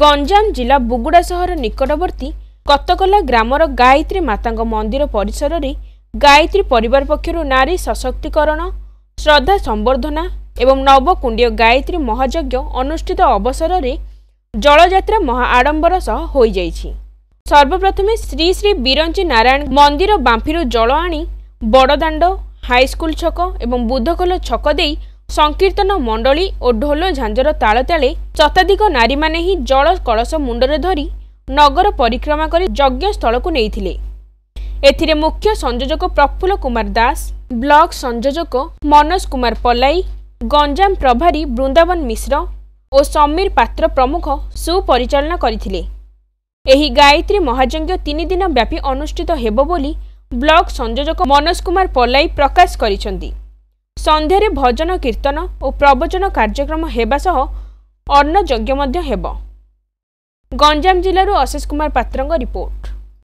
ଗଞ୍ଜାମ ଜିଲ୍ଲା ବୁଗୁଡ଼ା ସହର ନିକଟବର୍ତ୍ତୀ କତକଲା ଗ୍ରାମର ଗାୟତ୍ରୀ ମାତାଙ୍କ ମନ୍ଦିର ପରିସରରେ ଗାୟତ୍ରୀ ପରିବାର ପକ୍ଷରୁ ନାରୀ ସଶକ୍ତିକରଣ ଶ୍ରଦ୍ଧା ସମ୍ବର୍ଦ୍ଧନା ଏବଂ ନବକୁଣ୍ଡୀୟ ଗାୟତ୍ରୀ ମହାଯଜ୍ଞ ଅନୁଷ୍ଠିତ ଅବସରରେ ଜଳଯାତ୍ରା ମହାଆଡ଼ମ୍ବର ସହ ହୋଇଯାଇଛି ସର୍ବପ୍ରଥମେ ଶ୍ରୀ ଶ୍ରୀ ବିରଞ୍ଚି ନାରାୟଣ ମନ୍ଦିର ବାମ୍ଫିରୁ ଜଳ ଆଣି ବଡ଼ଦାଣ୍ଡ ହାଇସ୍କୁଲ ଛକ ଏବଂ ବୁଦ୍ଧଖୋଲ ଛକ ଦେଇ ସଂକୀର୍ତ୍ତନ ମଣ୍ଡଳୀ ଓ ଢୋଲ ଝାଞ୍ଜର ତାଳତାଳେ ଶତାଧିକ ନାରୀମାନେ ହିଁ ଜଳ କଳସ ମୁଣ୍ଡରେ ଧରି ନଗର ପରିକ୍ରମା କରି ଯଜ୍ଞସ୍ଥଳକୁ ନେଇଥିଲେ ଏଥିରେ ମୁଖ୍ୟ ସଂଯୋଜକ ପ୍ରଫୁଲ୍ଲ କୁମାର ଦାସ ବ୍ଲକ ସଂଯୋଜକ ମନୋଜ କୁମାର ପଲାଇ ଗଞ୍ଜାମ ପ୍ରଭାରୀ ବୃନ୍ଦାବନ ମିଶ୍ର ଓ ସମୀର ପାତ୍ର ପ୍ରମୁଖ ସୁପରିଚାଳନା କରିଥିଲେ ଏହି ଗାୟତ୍ରୀ ମହାଯଜ୍ଞ ତିନି ଦିନ ବ୍ୟାପୀ ଅନୁଷ୍ଠିତ ହେବ ବୋଲି ବ୍ଲକ ସଂଯୋଜକ ମନୋଜ କୁମାର ପଲାଇ ପ୍ରକାଶ କରିଛନ୍ତି ସନ୍ଧ୍ୟାରେ ଭଜନ କୀର୍ତ୍ତନ ଓ ପ୍ରବଚନ କାର୍ଯ୍ୟକ୍ରମ ହେବା ସହ ଅନ୍ନଯଜ୍ଞ ମଧ୍ୟ ହେବ ଗଞ୍ଜାମ ଜିଲ୍ଲାରୁ ଅଶିଷ କୁମାର ପାତ୍ରଙ୍କ ରିପୋର୍ଟ